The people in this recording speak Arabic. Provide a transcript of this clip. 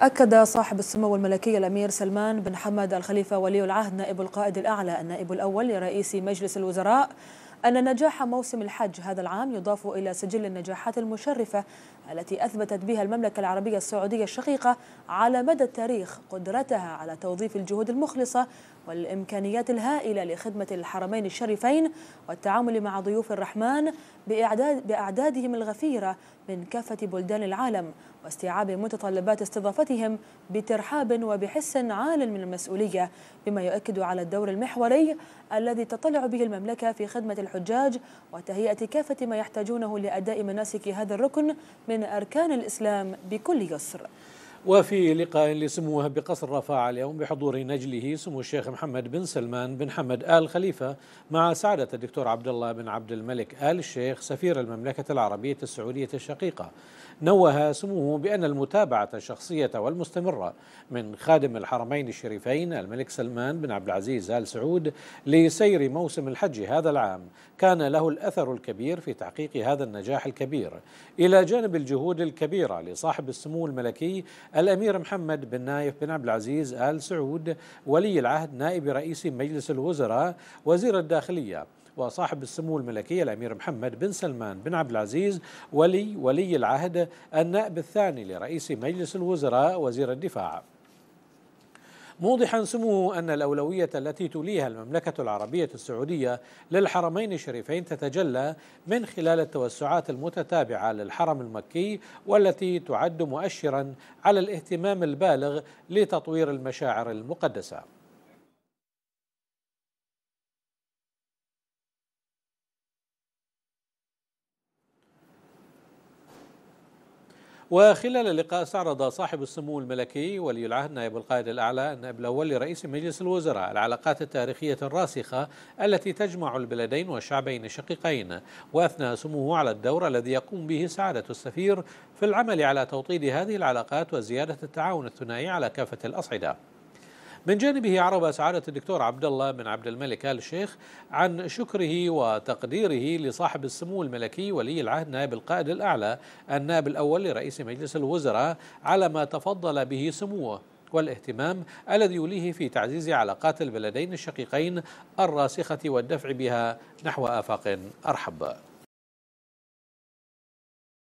أكد صاحب السمو الملكي الأمير سلمان بن حمد الخليفة ولي العهد نائب القائد الأعلى النائب الأول لرئيس مجلس الوزراء أن نجاح موسم الحج هذا العام يضاف إلى سجل النجاحات المشرفة التي أثبتت بها المملكة العربية السعودية الشقيقة على مدى التاريخ قدرتها على توظيف الجهود المخلصة والإمكانيات الهائلة لخدمة الحرمين الشريفين والتعامل مع ضيوف الرحمن بإعداد بأعدادهم الغفيرة من كافة بلدان العالم واستيعاب متطلبات استضافتهم بترحاب وبحس عال من المسؤولية بما يؤكد على الدور المحوري الذي تطلع به المملكة في خدمة الحج الحجاج وتهيئة كافة ما يحتاجونه لأداء مناسك هذا الركن من أركان الإسلام بكل يسر وفي لقاء لسموه بقصر رفاعة اليوم بحضور نجله سمو الشيخ محمد بن سلمان بن حمد آل خليفة مع سعادة الدكتور عبد الله بن عبد الملك آل الشيخ سفير المملكة العربية السعودية الشقيقة نوه سموه بأن المتابعة الشخصية والمستمرة من خادم الحرمين الشريفين الملك سلمان بن عبد العزيز آل سعود لسير موسم الحج هذا العام كان له الأثر الكبير في تحقيق هذا النجاح الكبير إلى جانب الجهود الكبيرة لصاحب السمو الملكي الأمير محمد بن نايف بن عبد العزيز آل سعود ولي العهد نائب رئيس مجلس الوزراء وزير الداخلية وصاحب السمو الملكي الامير محمد بن سلمان بن عبد العزيز ولي ولي العهد النائب الثاني لرئيس مجلس الوزراء وزير الدفاع موضحا سموه أن الأولوية التي توليها المملكة العربية السعودية للحرمين الشريفين تتجلى من خلال التوسعات المتتابعة للحرم المكي والتي تعد مؤشرا على الاهتمام البالغ لتطوير المشاعر المقدسة وخلال اللقاء استعرض صاحب السمو الملكي ولي العهد نائب القائد الأعلى النائب الأول لرئيس مجلس الوزراء العلاقات التاريخية الراسخة التي تجمع البلدين والشعبين الشقيقين وأثنى سموه على الدور الذي يقوم به سعادة السفير في العمل على توطيد هذه العلاقات وزيادة التعاون الثنائي على كافة الأصعدة من جانبه عرب سعادة الدكتور عبد الله بن عبد الملك آل الشيخ عن شكره وتقديره لصاحب السمو الملكي ولي العهد نائب القائد الأعلى النائب الأول لرئيس مجلس الوزراء على ما تفضل به سموه والاهتمام الذي يوليه في تعزيز علاقات البلدين الشقيقين الراسخة والدفع بها نحو آفاق أرحب